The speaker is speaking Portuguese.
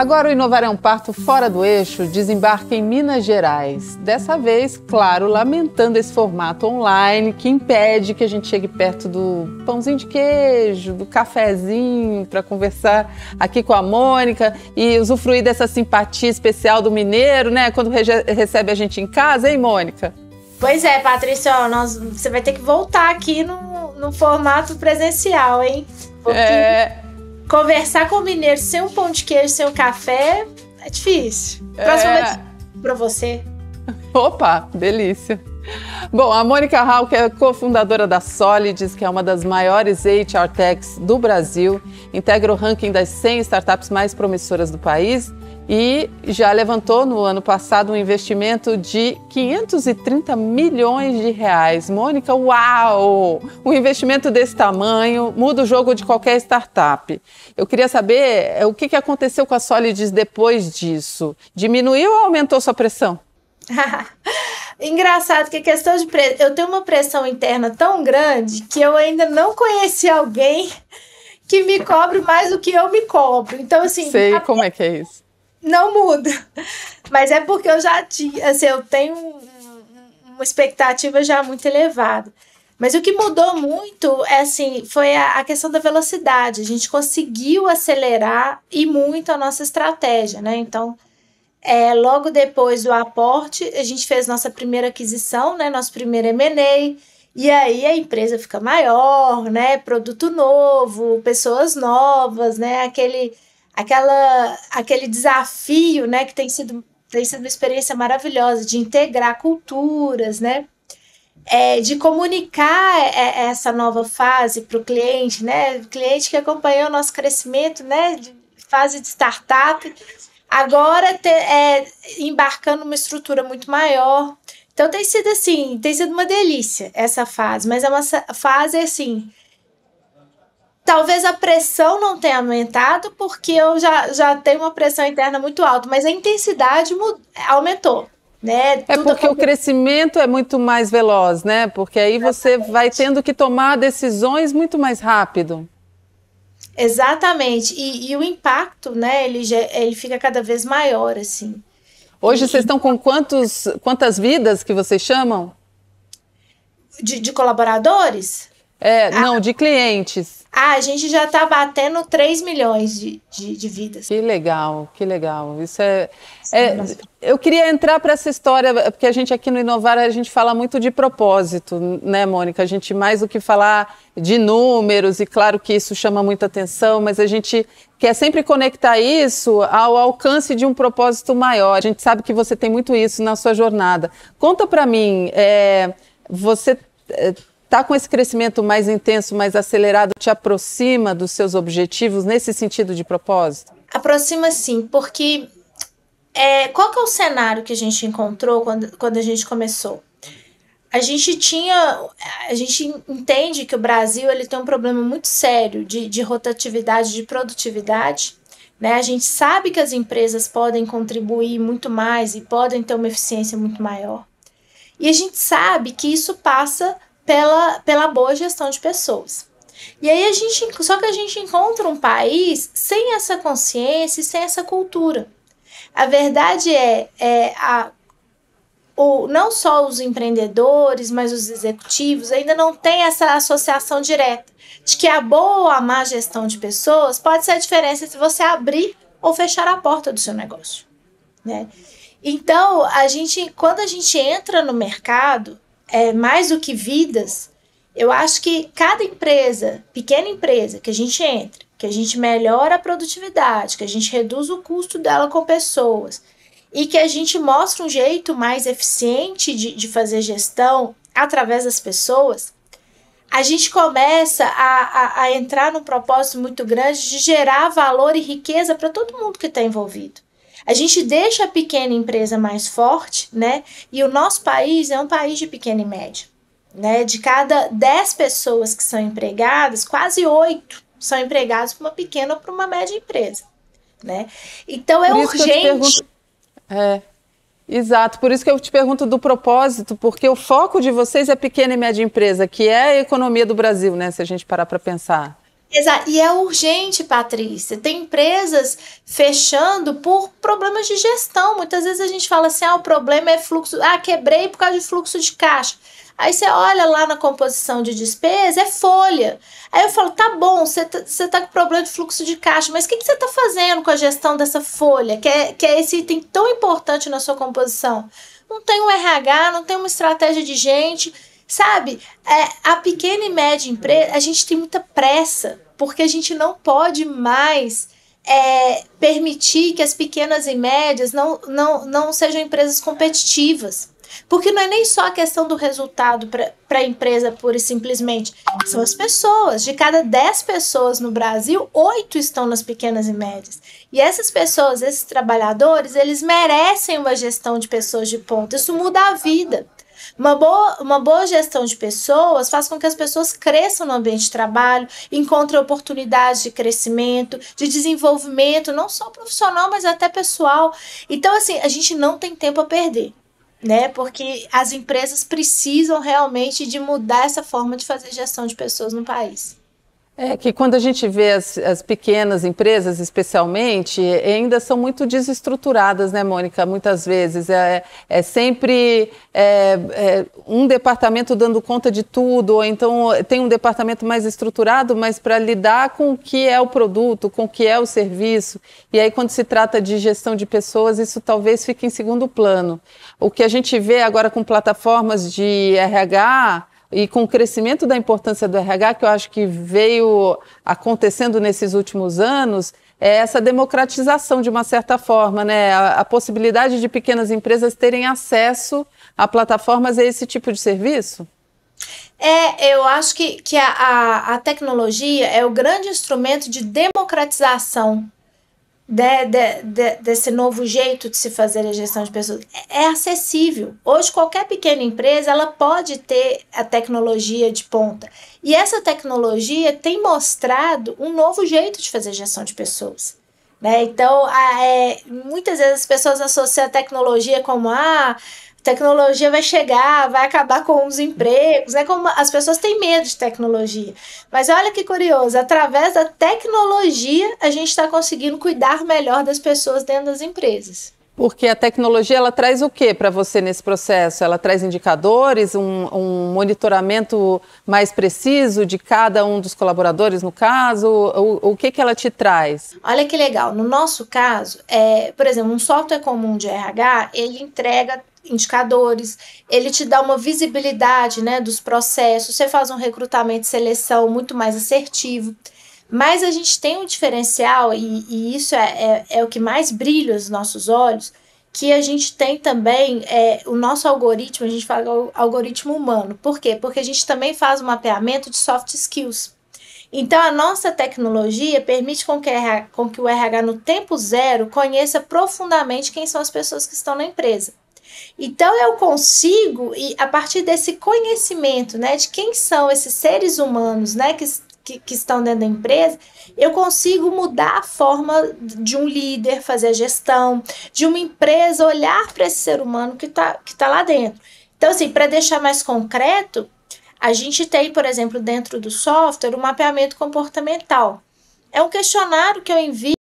Agora o Inovar é um Parto Fora do Eixo desembarca em Minas Gerais. Dessa vez, claro, lamentando esse formato online que impede que a gente chegue perto do pãozinho de queijo, do cafezinho, para conversar aqui com a Mônica e usufruir dessa simpatia especial do mineiro, né? Quando recebe a gente em casa, hein, Mônica? Pois é, Patrícia, você vai ter que voltar aqui no, no formato presencial, hein? Porque... É Conversar com o mineiro sem um pão de queijo, sem um café, é difícil. Próxima é... para você. Opa, delícia. Bom, a Mônica Hall, que é cofundadora da Solids, que é uma das maiores HR techs do Brasil, integra o ranking das 100 startups mais promissoras do país e já levantou no ano passado um investimento de 530 milhões de reais. Mônica, uau! Um investimento desse tamanho muda o jogo de qualquer startup. Eu queria saber eh, o que aconteceu com a Solides depois disso. Diminuiu ou aumentou sua pressão? Engraçado que é questão de pressão. Eu tenho uma pressão interna tão grande que eu ainda não conheci alguém que me cobre mais do que eu me cobro. Então, assim. Sei como é que é isso não muda. Mas é porque eu já tinha, assim, eu tenho uma expectativa já muito elevada. Mas o que mudou muito é assim, foi a, questão da velocidade. A gente conseguiu acelerar e muito a nossa estratégia, né? Então, é, logo depois do aporte, a gente fez nossa primeira aquisição, né? Nosso primeiro M&A. E aí a empresa fica maior, né? Produto novo, pessoas novas, né? Aquele aquela, aquele desafio, né, que tem sido, tem sido uma experiência maravilhosa de integrar culturas, né, é, de comunicar é, essa nova fase para o cliente, né, cliente que acompanhou o nosso crescimento, né, de fase de startup, agora te, é, embarcando uma estrutura muito maior. Então tem sido assim, tem sido uma delícia essa fase, mas é uma fase assim Talvez a pressão não tenha aumentado, porque eu já, já tenho uma pressão interna muito alta, mas a intensidade aumentou. Né? É porque o crescimento é muito mais veloz, né? Porque aí você Exatamente. vai tendo que tomar decisões muito mais rápido. Exatamente. E, e o impacto, né? Ele, ele fica cada vez maior, assim. Hoje e, vocês estão com quantos, quantas vidas que vocês chamam? De, de colaboradores? É, a, ah, não, de clientes. Ah, a gente já está batendo 3 milhões de, de, de, vidas. Que legal, que legal. Isso é. é, é eu queria entrar para essa história, porque a gente aqui no Inovar a gente fala muito de propósito, né, Mônica? A gente mais do que falar de números, e claro que isso chama muita atenção, mas a gente quer sempre conectar isso ao alcance de um propósito maior. A gente sabe que você tem muito isso na sua jornada. Conta para mim, é, você é, Está com esse crescimento mais intenso, mais acelerado, te aproxima dos seus objetivos nesse sentido de propósito? Aproxima sim, porque é, qual que é o cenário que a gente encontrou quando, quando a gente começou? A gente tinha, a gente entende que o Brasil ele tem um problema muito sério de, de rotatividade, de produtividade, né? A gente sabe que as empresas podem contribuir muito mais e podem ter uma eficiência muito maior. E a gente sabe que isso passa pela, pela boa gestão de pessoas. E aí a gente, só que a gente encontra um país sem essa consciência e sem essa cultura. A verdade é, é a, o, não só os empreendedores, mas os executivos ainda não tem essa associação direta de que a boa ou a má gestão de pessoas pode ser a diferença entre você abrir ou fechar a porta do seu negócio, né? Então, a gente, quando a gente entra no mercado, é, mais do que vidas, eu acho que cada empresa, pequena empresa que a gente entra, que a gente melhora a produtividade, que a gente reduz o custo dela com pessoas e que a gente mostra um jeito mais eficiente de, de fazer gestão através das pessoas, a gente começa a, a, a entrar num propósito muito grande de gerar valor e riqueza para todo mundo que está envolvido. A gente deixa a pequena empresa mais forte, né? E o nosso país é um país de pequena e média. Né? De cada 10 pessoas que são empregadas, quase 8 são empregadas para uma pequena ou para uma média empresa. Né? Então é urgente. Pergunto... É, exato, por isso que eu te pergunto do propósito, porque o foco de vocês é pequena e média empresa, que é a economia do Brasil, né? Se a gente parar para pensar. Exato. E é urgente, Patrícia. Tem empresas fechando por problemas de gestão. Muitas vezes a gente fala assim: ah, o problema é fluxo. Ah, quebrei por causa de fluxo de caixa. Aí você olha lá na composição de despesa, é folha. Aí eu falo, tá bom, você tá, você tá com problema de fluxo de caixa, mas o que, que você tá fazendo com a gestão dessa folha, que é, que é esse item tão importante na sua composição? Não tem um RH, não tem uma estratégia de gente Sabe, é, a pequena e média empresa, a gente tem muita pressa, porque a gente não pode mais é, permitir que as pequenas e médias não, não, não sejam empresas competitivas. Porque não é nem só a questão do resultado para a empresa pura e simplesmente. São as pessoas. De cada 10 pessoas no Brasil, 8 estão nas pequenas e médias. E essas pessoas, esses trabalhadores, eles merecem uma gestão de pessoas de ponta. Isso muda a vida. Uma boa, uma boa gestão de pessoas faz com que as pessoas cresçam no ambiente de trabalho, encontrem oportunidades de crescimento, de desenvolvimento, não só profissional, mas até pessoal. Então, assim, a gente não tem tempo a perder né? Porque as empresas precisam realmente de mudar essa forma de fazer gestão de pessoas no país. É que quando a gente vê as, as, pequenas empresas, especialmente, ainda são muito desestruturadas, né, Mônica? Muitas vezes. É, é sempre é, é um departamento dando conta de tudo, ou então tem um departamento mais estruturado, mas para lidar com o que é o produto, com o que é o serviço. E aí, quando se trata de gestão de pessoas, isso talvez fique em segundo plano. O que a gente vê agora com plataformas de RH e com o crescimento da importância do RH, que eu acho que veio acontecendo nesses últimos anos, é essa democratização, de uma certa forma, né? a, a possibilidade de pequenas empresas terem acesso a plataformas e esse tipo de serviço? É, eu acho que, que a, a, a, tecnologia é o grande instrumento de democratização de, de, de, desse novo jeito de se fazer a gestão de pessoas é, é, acessível. Hoje qualquer pequena empresa ela pode ter a tecnologia de ponta e essa tecnologia tem mostrado um novo jeito de fazer gestão de pessoas. Né? Então, a, é, muitas vezes as pessoas associam a tecnologia como ah, tecnologia vai chegar, vai acabar com os empregos, né? Como as pessoas têm medo de tecnologia. Mas olha que curioso, através da tecnologia a gente está conseguindo cuidar melhor das pessoas dentro das empresas. Porque a tecnologia ela traz o que para você nesse processo? Ela traz indicadores, um, um, monitoramento mais preciso de cada um dos colaboradores, no caso? O, o que, que ela te traz? Olha que legal. No nosso caso, é, por exemplo, um software comum de RH ele entrega indicadores, ele te dá uma visibilidade né, dos processos, você faz um recrutamento e seleção muito mais assertivo. Mas a gente tem um diferencial, e, e isso é, é, é, o que mais brilha os nossos olhos, que a gente tem também é, o nosso algoritmo, a gente fala algoritmo humano. Por quê? Porque a gente também faz um mapeamento de soft skills. Então, a nossa tecnologia permite com que, com que o RH no tempo zero conheça profundamente quem são as pessoas que estão na empresa. Então eu consigo, e a partir desse conhecimento, né, de quem são esses seres humanos, né, que que, que, estão dentro da empresa, eu consigo mudar a forma de um líder fazer a gestão, de uma empresa olhar para esse ser humano que está que tá lá dentro. Então, assim, para deixar mais concreto, a gente tem, por exemplo, dentro do software, o um mapeamento comportamental. É um questionário que eu envio